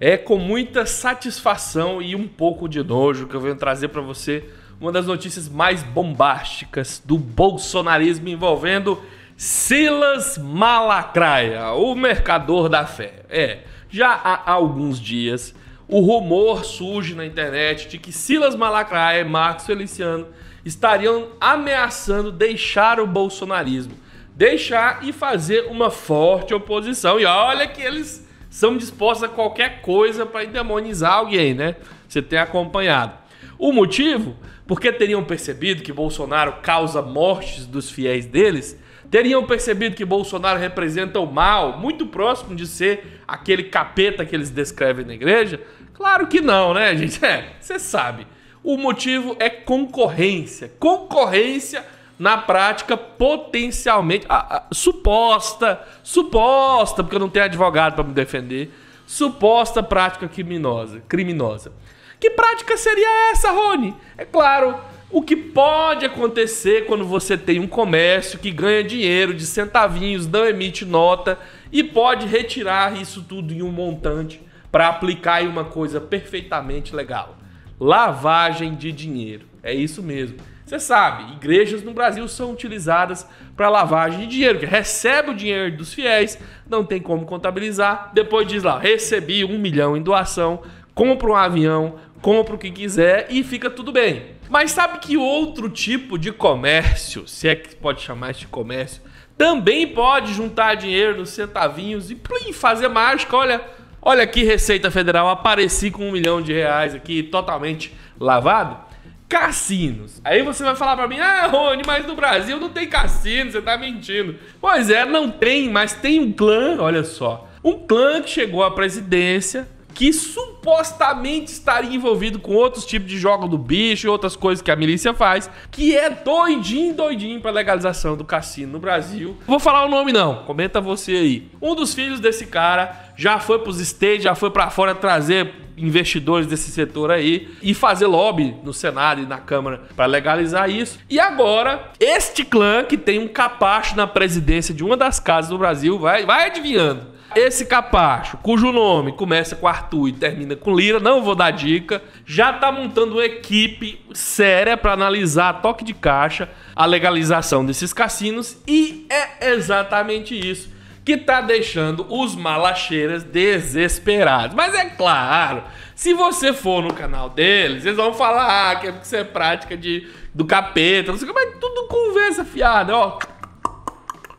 É com muita satisfação e um pouco de nojo que eu venho trazer para você uma das notícias mais bombásticas do bolsonarismo envolvendo Silas Malacraia, o mercador da fé. É, já há alguns dias o rumor surge na internet de que Silas Malacraia e Marcos Feliciano estariam ameaçando deixar o bolsonarismo, deixar e fazer uma forte oposição. E olha que eles são dispostos a qualquer coisa para demonizar alguém, né? Você tem acompanhado. O motivo? Porque teriam percebido que Bolsonaro causa mortes dos fiéis deles, teriam percebido que Bolsonaro representa o mal, muito próximo de ser aquele capeta que eles descrevem na igreja? Claro que não, né, gente? É, você sabe. O motivo é concorrência. Concorrência na prática, potencialmente, suposta, suposta, porque eu não tenho advogado para me defender, suposta prática criminosa, criminosa. Que prática seria essa, Rony? É claro, o que pode acontecer quando você tem um comércio que ganha dinheiro de centavinhos, não emite nota e pode retirar isso tudo em um montante para aplicar em uma coisa perfeitamente legal. Lavagem de dinheiro. É isso mesmo. Você sabe, igrejas no Brasil são utilizadas para lavagem de dinheiro, que recebe o dinheiro dos fiéis, não tem como contabilizar, depois diz lá, recebi um milhão em doação, compra um avião, compra o que quiser e fica tudo bem. Mas sabe que outro tipo de comércio, se é que pode chamar de comércio, também pode juntar dinheiro nos centavinhos e plim, fazer mágica, olha... Olha que Receita Federal, apareci com um milhão de reais aqui, totalmente lavado cassinos. Aí você vai falar para mim, ah, Rony, mas no Brasil não tem cassino, você tá mentindo. Pois é, não tem, mas tem um clã, olha só. Um clã que chegou à presidência que supostamente estaria envolvido com outros tipos de jogos do bicho e outras coisas que a milícia faz, que é doidinho, doidinho pra legalização do cassino no Brasil. Vou falar o nome não, comenta você aí. Um dos filhos desse cara já foi para os states, já foi para fora trazer investidores desse setor aí e fazer lobby no Senado e na Câmara para legalizar isso. E agora, este clã que tem um capacho na presidência de uma das casas do Brasil, vai, vai adivinhando. Esse capacho, cujo nome começa com Arthur e termina com Lira, não vou dar dica, já está montando uma equipe séria para analisar toque de caixa, a legalização desses cassinos e é exatamente isso que tá deixando os malacheiras desesperados. Mas é claro, se você for no canal deles, eles vão falar ah, que isso é, é prática de, do capeta, não sei o que, mas tudo conversa fiada, ó.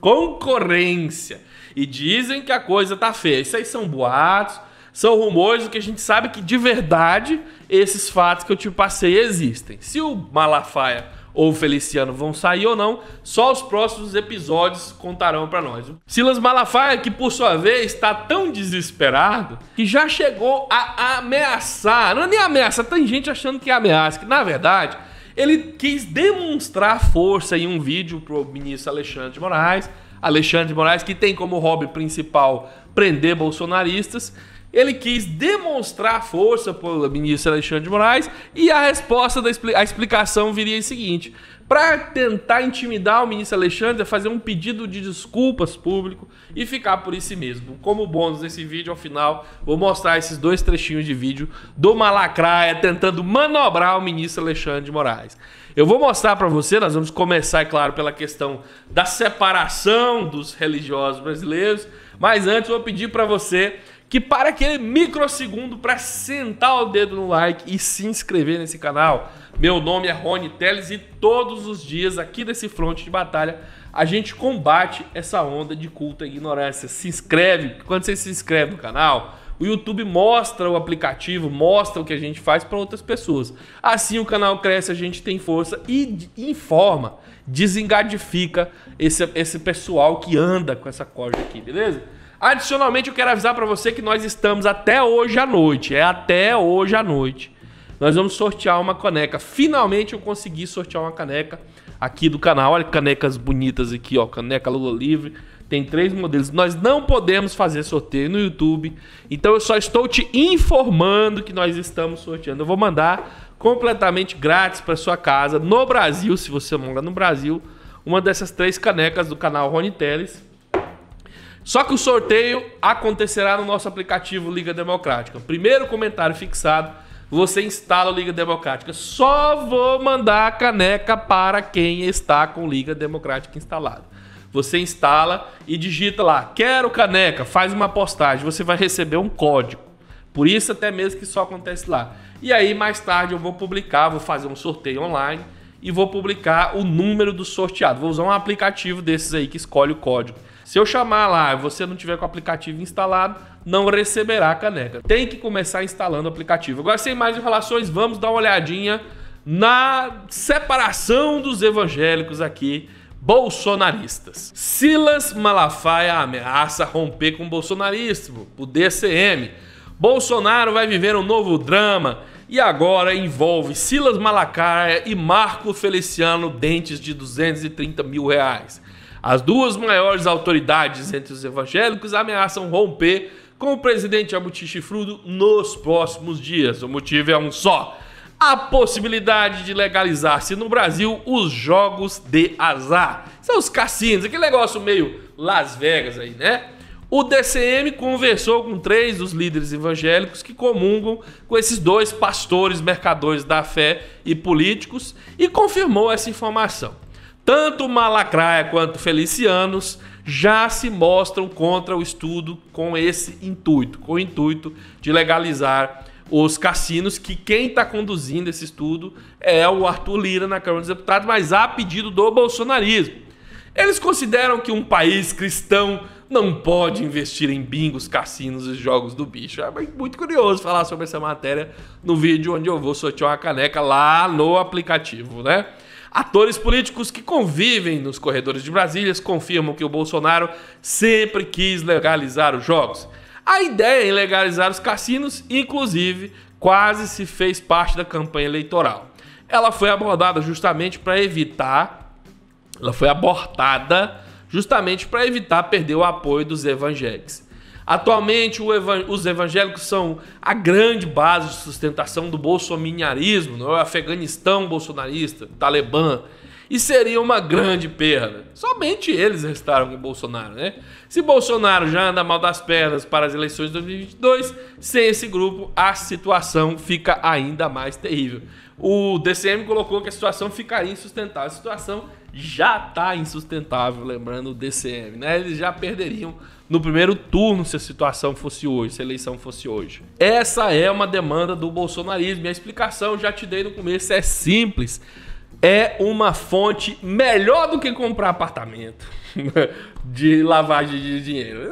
Concorrência. E dizem que a coisa tá feia. Isso aí são boatos, são rumores, o que a gente sabe é que de verdade esses fatos que eu te passei existem. Se o Malafaia ou Feliciano vão sair ou não, só os próximos episódios contarão para nós. Silas Malafaia, que por sua vez está tão desesperado que já chegou a ameaçar. Não é nem ameaça, tem gente achando que é ameaça, que na verdade ele quis demonstrar força em um vídeo pro ministro Alexandre de Moraes. Alexandre de Moraes, que tem como hobby principal prender bolsonaristas. Ele quis demonstrar força para o ministro Alexandre de Moraes e a resposta da expli a explicação viria o seguinte: para tentar intimidar o ministro Alexandre a fazer um pedido de desculpas público e ficar por isso si mesmo. Como bônus nesse vídeo, ao final, vou mostrar esses dois trechinhos de vídeo do Malacraia tentando manobrar o ministro Alexandre de Moraes. Eu vou mostrar para você, nós vamos começar, é claro, pela questão da separação dos religiosos brasileiros, mas antes vou pedir para você que para aquele microsegundo para sentar o dedo no like e se inscrever nesse canal. Meu nome é Rony Teles e todos os dias aqui nesse fronte de batalha a gente combate essa onda de culta e ignorância. Se inscreve, quando você se inscreve no canal, o YouTube mostra o aplicativo, mostra o que a gente faz para outras pessoas. Assim o canal cresce, a gente tem força e informa, desengadifica esse, esse pessoal que anda com essa corda aqui, beleza? Adicionalmente, eu quero avisar para você que nós estamos até hoje à noite. É até hoje à noite. Nós vamos sortear uma caneca. Finalmente eu consegui sortear uma caneca aqui do canal. Olha canecas bonitas aqui, ó. Caneca Lula Livre. Tem três modelos. Nós não podemos fazer sorteio no YouTube. Então eu só estou te informando que nós estamos sorteando. Eu vou mandar completamente grátis para sua casa no Brasil, se você mora no Brasil, uma dessas três canecas do canal Rony Teles só que o sorteio acontecerá no nosso aplicativo Liga Democrática. Primeiro comentário fixado, você instala o Liga Democrática. Só vou mandar a caneca para quem está com Liga Democrática instalado. Você instala e digita lá, quero caneca, faz uma postagem, você vai receber um código. Por isso até mesmo que só acontece lá. E aí mais tarde eu vou publicar, vou fazer um sorteio online e vou publicar o número do sorteado. Vou usar um aplicativo desses aí que escolhe o código. Se eu chamar lá e você não tiver com o aplicativo instalado, não receberá a caneca. Tem que começar instalando o aplicativo. Agora, sem mais enrolações, vamos dar uma olhadinha na separação dos evangélicos aqui bolsonaristas. Silas Malafaia ameaça romper com o bolsonarismo, o DCM. Bolsonaro vai viver um novo drama e agora envolve Silas Malacaia e Marco Feliciano Dentes de 230 mil reais. As duas maiores autoridades entre os evangélicos ameaçam romper com o presidente Abuti Chifrudo nos próximos dias. O motivo é um só: a possibilidade de legalizar-se no Brasil os jogos de azar. São os cassinos, aquele negócio meio Las Vegas aí, né? O DCM conversou com três dos líderes evangélicos que comungam com esses dois pastores, mercadores da fé e políticos, e confirmou essa informação. Tanto Malacraia quanto Felicianos já se mostram contra o estudo com esse intuito, com o intuito de legalizar os cassinos, que quem está conduzindo esse estudo é o Arthur Lira na Câmara dos Deputados, mas a pedido do bolsonarismo. Eles consideram que um país cristão não pode investir em bingos, cassinos e jogos do bicho. É muito curioso falar sobre essa matéria no vídeo onde eu vou sortear uma caneca lá no aplicativo, né? Atores políticos que convivem nos corredores de Brasília confirmam que o Bolsonaro sempre quis legalizar os jogos. A ideia em é legalizar os cassinos, inclusive, quase se fez parte da campanha eleitoral. Ela foi abordada justamente para evitar, ela foi abortada justamente para evitar perder o apoio dos evangélicos. Atualmente, evan os evangélicos são a grande base de sustentação do bolsonarismo, não é o Afeganistão bolsonarista, Talibã. E seria uma grande perda. Somente eles restaram com Bolsonaro, né? Se Bolsonaro já anda mal das pernas para as eleições de 2022, sem esse grupo, a situação fica ainda mais terrível. O DCM colocou que a situação ficaria insustentável. A situação já está insustentável, lembrando o DCM, né? Eles já perderiam no primeiro turno se a situação fosse hoje, se a eleição fosse hoje. Essa é uma demanda do bolsonarismo. E a explicação já te dei no começo, é simples. É uma fonte melhor do que comprar apartamento de lavagem de dinheiro.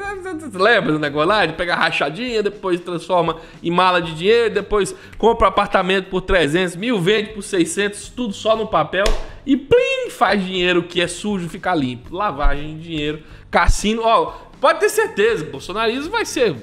Lembra do negócio lá? De pegar rachadinha, depois transforma em mala de dinheiro, depois compra apartamento por 300 mil, vende por 600, tudo só no papel e plim, faz dinheiro que é sujo ficar limpo. Lavagem de dinheiro, cassino. Ó, Pode ter certeza, o bolsonarismo vai ser.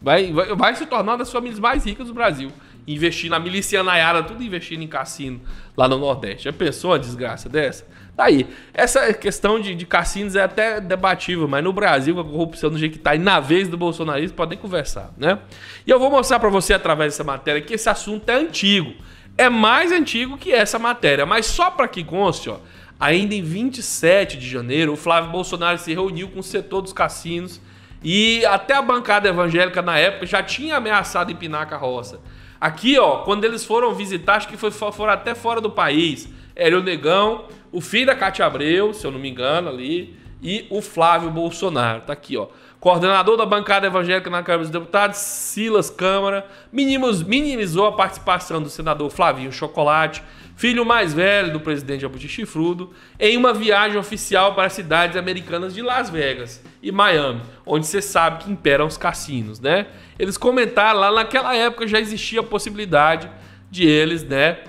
Vai, vai, vai, se tornar uma das famílias mais ricas do Brasil. Investindo, a milícia Nayara, tudo investindo em cassino lá no Nordeste. Já pensou uma desgraça dessa? Tá aí. Essa questão de, de cassinos é até debatível, mas no Brasil, com a corrupção do jeito que tá aí, na vez do bolsonarismo, podem conversar, né? E eu vou mostrar para você através dessa matéria que esse assunto é antigo. É mais antigo que essa matéria, mas só para que conste, ó. Ainda em 27 de janeiro, o Flávio Bolsonaro se reuniu com o setor dos cassinos e até a bancada evangélica na época já tinha ameaçado empinar a carroça. Aqui, ó, quando eles foram visitar, acho que foi, foram até fora do país. Hélio Negão, o filho da Cátia Abreu, se eu não me engano, ali e o Flávio Bolsonaro. Tá aqui, ó. Coordenador da bancada evangélica na Câmara dos Deputados, Silas Câmara, minimos, minimizou a participação do senador Flavinho Chocolate, filho mais velho do presidente Jabuti Chifrudo, em uma viagem oficial para as cidades americanas de Las Vegas e Miami, onde você sabe que imperam os cassinos, né? Eles comentaram lá naquela época já existia a possibilidade de eles, né,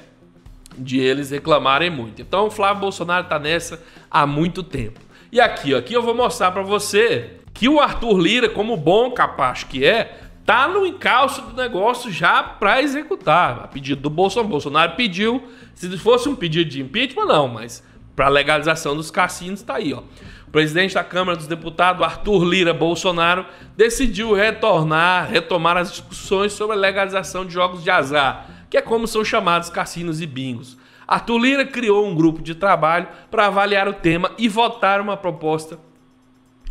de eles reclamarem muito. Então, o Flávio Bolsonaro tá nessa há muito tempo. E aqui, ó, aqui eu vou mostrar para você que o Arthur Lira, como bom capaz que é, tá no encalço do negócio já para executar, a pedido do Bolsonaro. Bolsonaro pediu, se fosse um pedido de impeachment, não, mas para legalização dos cassinos tá aí, ó. O presidente da Câmara dos Deputados, Arthur Lira Bolsonaro, decidiu retornar, retomar as discussões sobre a legalização de jogos de azar, que é como são chamados cassinos e bingos. Arthur Lira criou um grupo de trabalho para avaliar o tema e votar uma proposta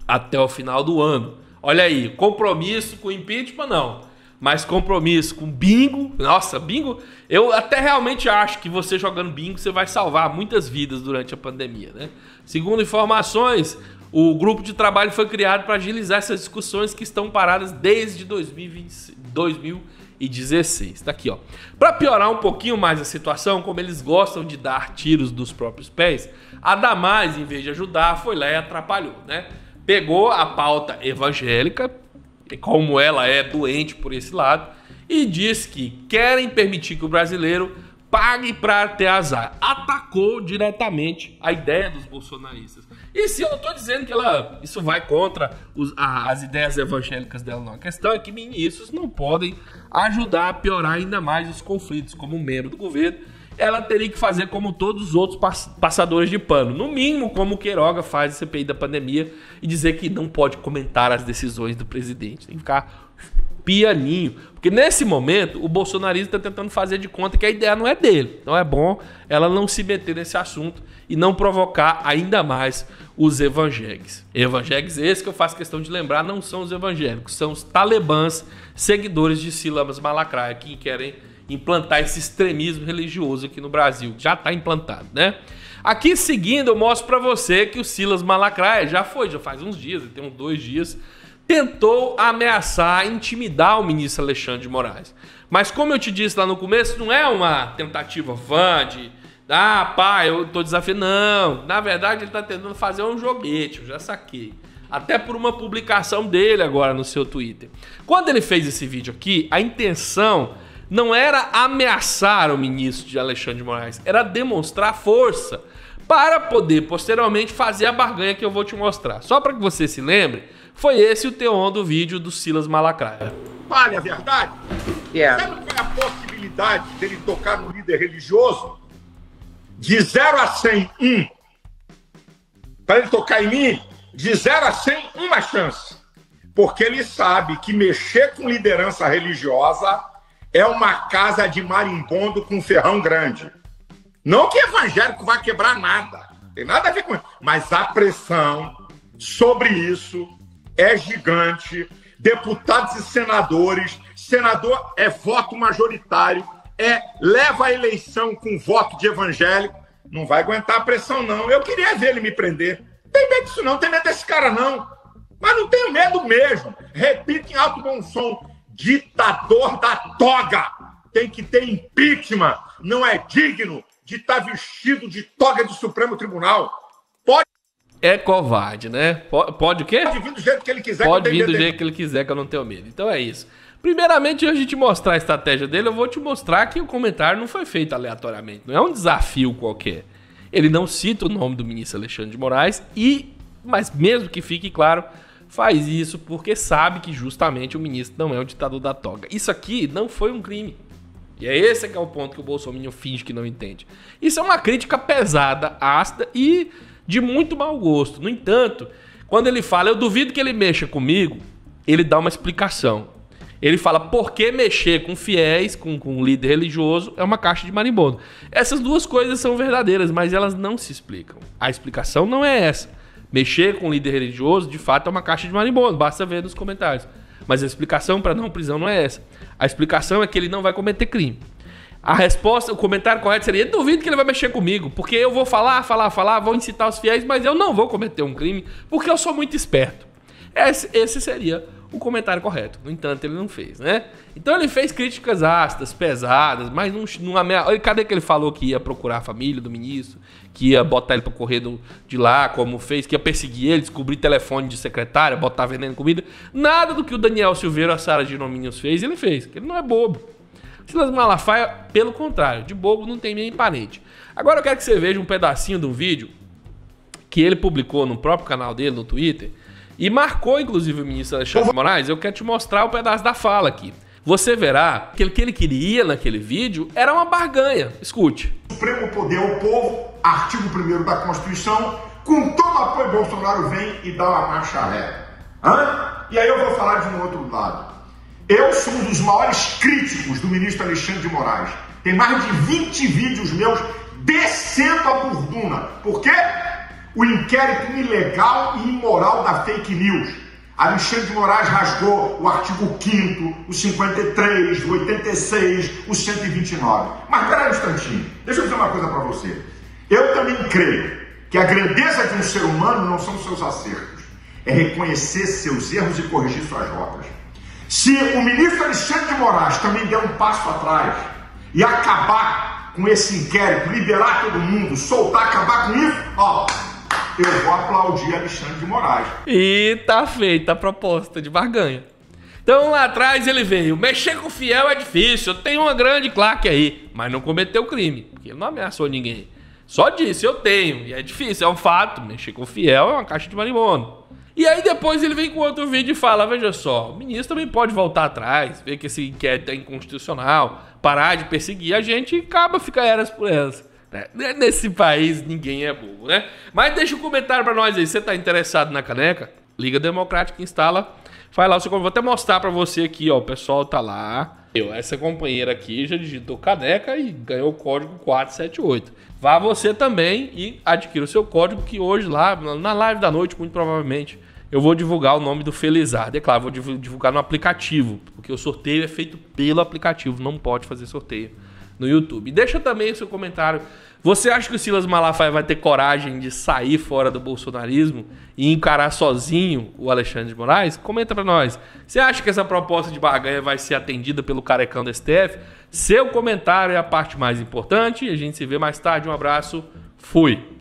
até o final do ano. Olha aí, compromisso com impeachment não, mas compromisso com bingo. Nossa, bingo, eu até realmente acho que você jogando bingo você vai salvar muitas vidas durante a pandemia, né? Segundo informações, o grupo de trabalho foi criado para agilizar essas discussões que estão paradas desde 2020, 2020 2016. tá aqui, ó. Para piorar um pouquinho mais a situação, como eles gostam de dar tiros dos próprios pés, a Damás, em vez de ajudar, foi lá e atrapalhou, né? Pegou a pauta evangélica, como ela é doente por esse lado, e diz que querem permitir que o brasileiro pague para ter azar. Atacou diretamente a ideia dos bolsonaristas. E se eu não tô dizendo que ela isso vai contra os, a, as ideias evangélicas dela, não. A questão é que ministros não podem ajudar a piorar ainda mais os conflitos. Como membro do governo, ela teria que fazer como todos os outros passadores de pano. No mínimo, como o Queiroga faz a CPI da pandemia e dizer que não pode comentar as decisões do presidente. Tem que ficar pianinho. Porque nesse momento, o bolsonarismo está tentando fazer de conta que a ideia não é dele. Então é bom ela não se meter nesse assunto e não provocar ainda mais os evangélicos. Evangélicos, esse que eu faço questão de lembrar, não são os evangélicos, são os talebãs, seguidores de Silamas Malacraia, que querem implantar esse extremismo religioso aqui no Brasil. Já está implantado, né? Aqui seguindo, eu mostro para você que o Silas Malacraia já foi, já faz uns dias, tem uns dois dias, tentou ameaçar, intimidar o ministro Alexandre de Moraes. Mas como eu te disse lá no começo, não é uma tentativa vã de ah, pá, eu tô desafiando. Não, na verdade ele tá tentando fazer um joguete, eu já saquei. Até por uma publicação dele agora no seu Twitter. Quando ele fez esse vídeo aqui, a intenção não era ameaçar o ministro de Alexandre de Moraes, era demonstrar força para poder posteriormente fazer a barganha que eu vou te mostrar. Só para que você se lembre, foi esse o teon do vídeo do Silas Malacraia. Vale a verdade? Yeah. Sabe qual é a possibilidade dele tocar no líder religioso? De 0 a 100, 1. Um. Para ele tocar em mim, de 0 a 100, uma chance. Porque ele sabe que mexer com liderança religiosa é uma casa de marimbondo com ferrão grande. Não que evangélico vai quebrar nada, tem nada a ver com isso, mas a pressão sobre isso é gigante, deputados e senadores, senador é voto majoritário, é leva a eleição com voto de evangélico, não vai aguentar a pressão não. Eu queria ver ele me prender. Tem medo disso não, tem medo desse cara não. Mas não tenho medo mesmo. Repito em alto bom som, ditador da toga. Tem que ter impeachment, não é digno de estar tá vestido de toga do Supremo Tribunal é covarde, né? Pode, o quê? Pode vir do jeito que ele quiser. Pode vir do jeito que ele quiser, que eu não tenho medo. Então é isso. Primeiramente, antes de te mostrar a estratégia dele, eu vou te mostrar que o comentário não foi feito aleatoriamente. Não é um desafio qualquer. Ele não cita o nome do ministro Alexandre de Moraes e, mas mesmo que fique claro, faz isso porque sabe que justamente o ministro não é o ditador da toga. Isso aqui não foi um crime. E é esse que é o ponto que o Bolsonaro finge que não entende. Isso é uma crítica pesada, ácida e de muito mau gosto. No entanto, quando ele fala, eu duvido que ele mexa comigo, ele dá uma explicação. Ele fala por que mexer com fiéis, com, com um líder religioso, é uma caixa de marimbondo. Essas duas coisas são verdadeiras, mas elas não se explicam. A explicação não é essa. Mexer com líder religioso, de fato, é uma caixa de marimbondo, basta ver nos comentários. Mas a explicação para não prisão não é essa. A explicação é que ele não vai cometer crime. A resposta, o comentário correto seria: duvido que ele vai mexer comigo, porque eu vou falar, falar, falar, vou incitar os fiéis, mas eu não vou cometer um crime, porque eu sou muito esperto. Esse, esse seria o comentário correto. No entanto, ele não fez, né? Então ele fez críticas astas, pesadas, mas não, não ameaça. Cadê que ele falou que ia procurar a família do ministro, que ia botar ele para correr do, de lá, como fez, que ia perseguir ele, descobrir telefone de secretária, botar vendendo comida? Nada do que o Daniel Silveira, a Sara de Nominhos fez, ele fez, ele não é bobo. Silas Malafaia, pelo contrário, de bobo não tem nem parente. Agora eu quero que você veja um pedacinho do vídeo que ele publicou no próprio canal dele, no Twitter, e marcou inclusive o ministro Alexandre Moraes. Eu quero te mostrar o um pedaço da fala aqui. Você verá que o que ele queria naquele vídeo era uma barganha. Escute. Supremo poder ao povo, artigo 1 da Constituição, com todo apoio Bolsonaro vem e dá uma marcha ré. Hã? E aí eu vou falar de um outro lado. Eu sou um dos maiores críticos do ministro Alexandre de Moraes. Tem mais de 20 vídeos meus descendo a burduna. Por quê? O inquérito ilegal e imoral da fake news. Alexandre de Moraes rasgou o artigo 5 o 53, o 86, o 129. Mas peraí um instantinho, deixa eu dizer uma coisa para você. Eu também creio que a grandeza de um ser humano não são seus acertos, é reconhecer seus erros e corrigir suas rotas. Se o ministro Alexandre de Moraes também der um passo atrás e acabar com esse inquérito, liberar todo mundo, soltar, acabar com isso, ó, eu vou aplaudir Alexandre de Moraes. E tá feita a proposta de barganha. Então lá atrás ele veio, mexer com o fiel é difícil, tem uma grande claque aí, mas não cometeu crime, porque ele não ameaçou ninguém. Só disse, eu tenho, e é difícil, é um fato, mexer com o fiel é uma caixa de marimbona. E aí depois ele vem com outro vídeo e fala: veja só, o ministro também pode voltar atrás, ver que esse inquérito é inconstitucional, parar de perseguir a gente e acaba ficar eras por elas. Né? Nesse país ninguém é burro, né? Mas deixa um comentário para nós aí. Você tá interessado na caneca? Liga Democrática, instala. Faz lá o Vou até mostrar para você aqui, ó. O pessoal tá lá. Eu, essa companheira aqui já digitou caneca e ganhou o código 478. Vá você também e adquira o seu código que hoje lá, na live da noite, muito provavelmente, eu vou divulgar o nome do Felizardo. É claro, vou divulgar no aplicativo, porque o sorteio é feito pelo aplicativo, não pode fazer sorteio no YouTube. Deixa também o seu comentário. Você acha que o Silas Malafaia vai ter coragem de sair fora do bolsonarismo e encarar sozinho o Alexandre de Moraes? Comenta para nós. Você acha que essa proposta de barganha vai ser atendida pelo carecão do STF? Seu comentário é a parte mais importante. A gente se vê mais tarde. Um abraço. Fui.